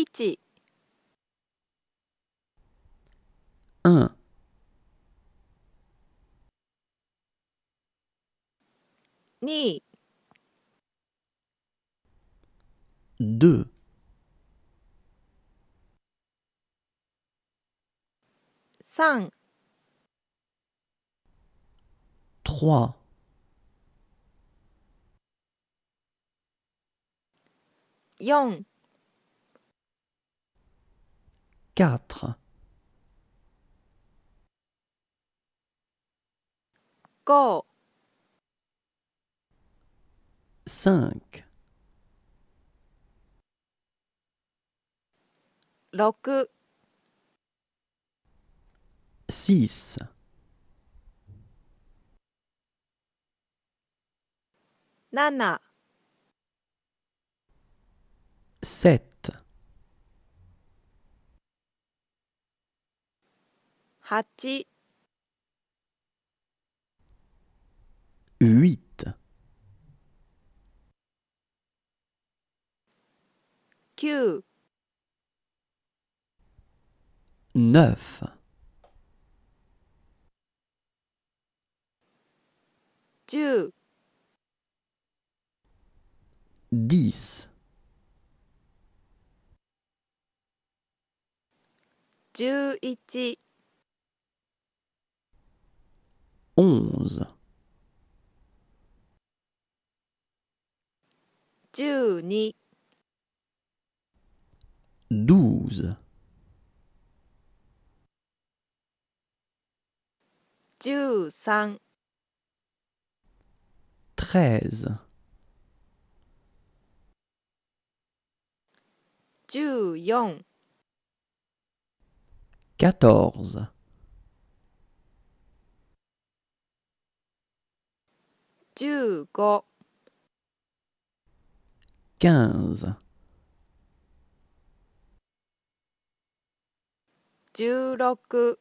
一、un, 二、deux, 三、trois, 四、4 5 6 6 7 8 8 9 9 10 10 11 onze. douze. treize. quatorze. 15 15 16 16 1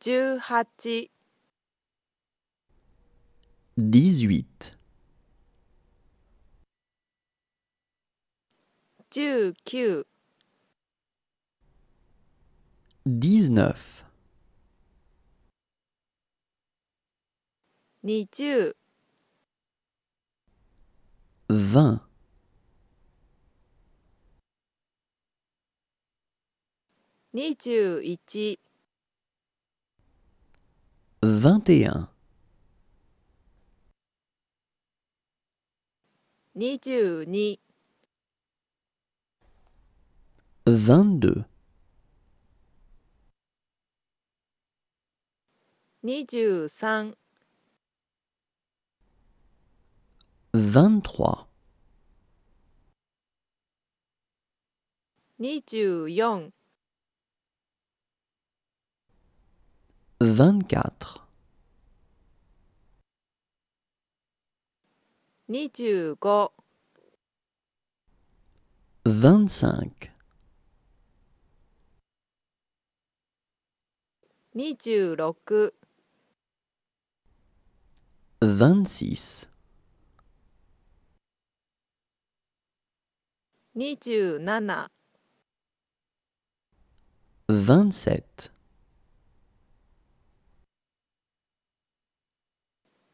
じゅう18 18 19 19 20 21 21 22 22 23 23 24 24二十25 26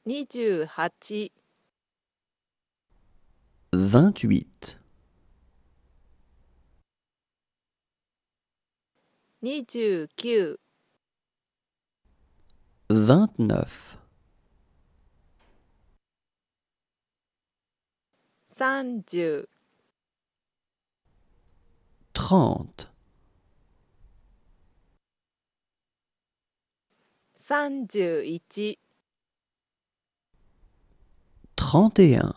二6 vingt-huit. vingt-neuf. trente. trente et un.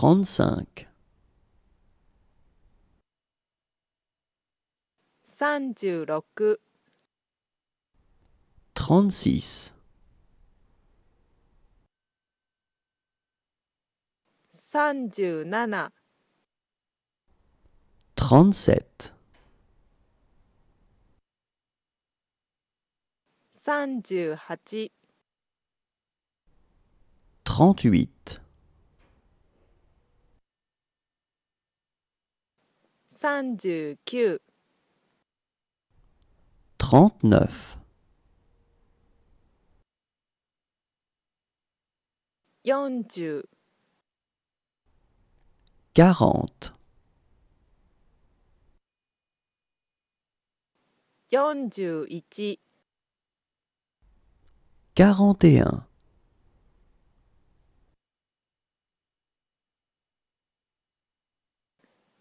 35 36 37 37 38 39 39 40 40 41 41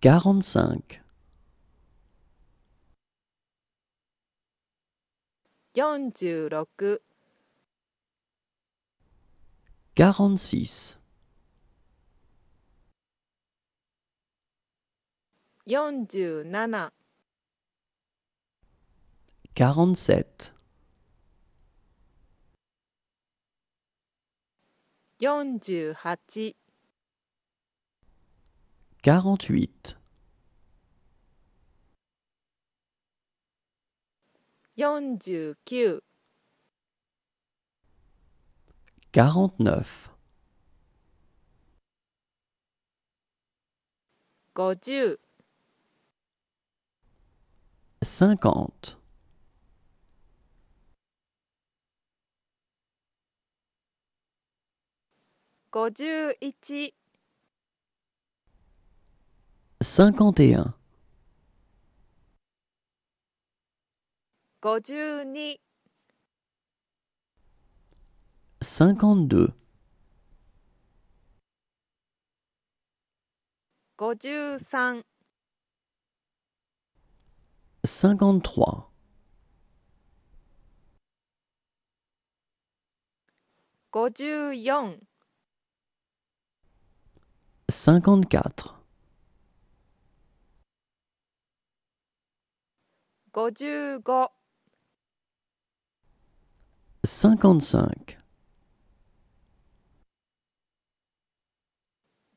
45 46 46 47 47 48 quarante-huit. Quarante-neuf. Cinquante. cinquante 51 52 53 54 55 56 56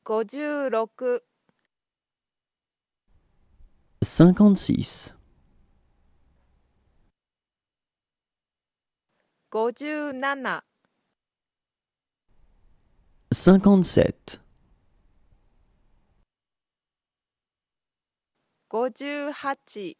57 57 58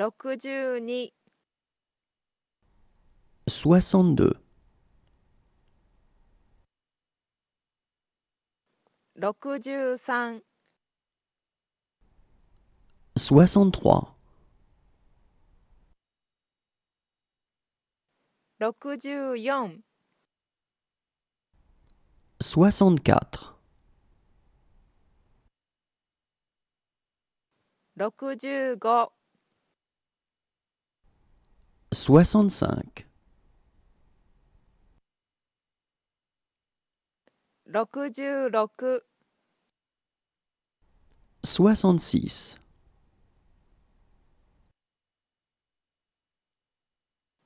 62 62 63 63 64 64 65 soixante-cinq. soixante-six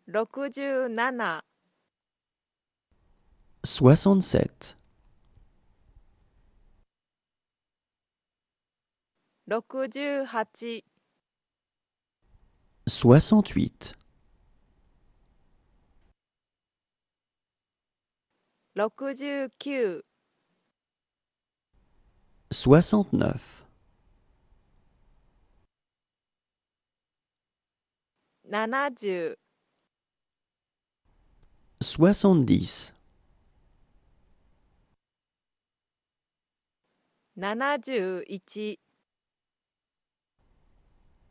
67 soixante-sept Soixante-huit. 69 soixante-neuf 70 soixante-dix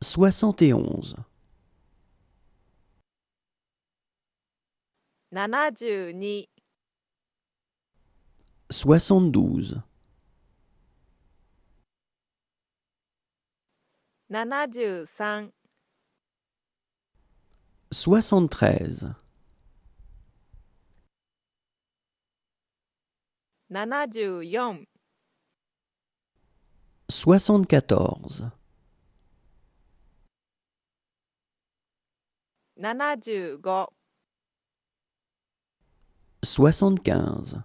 71 71 72 72 73 73 74 74 75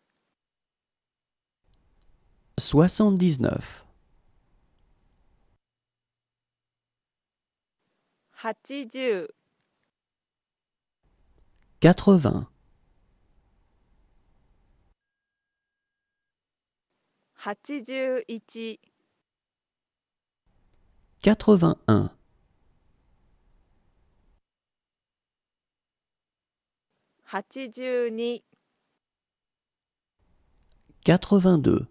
79 80 81 81 82 82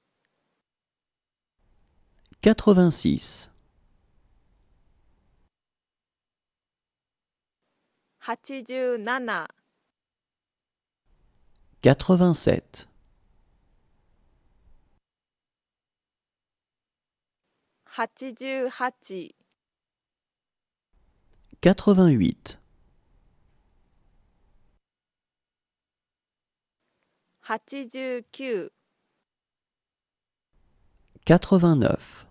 86 87 87 88 89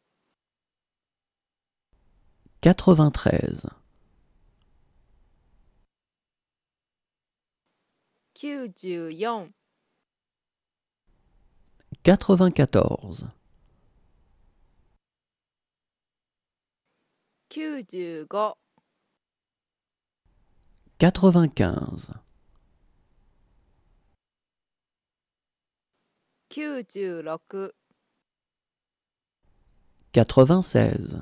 93 94 94 95 96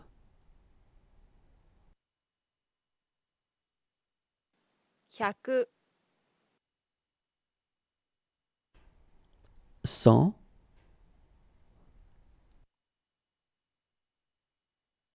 100 100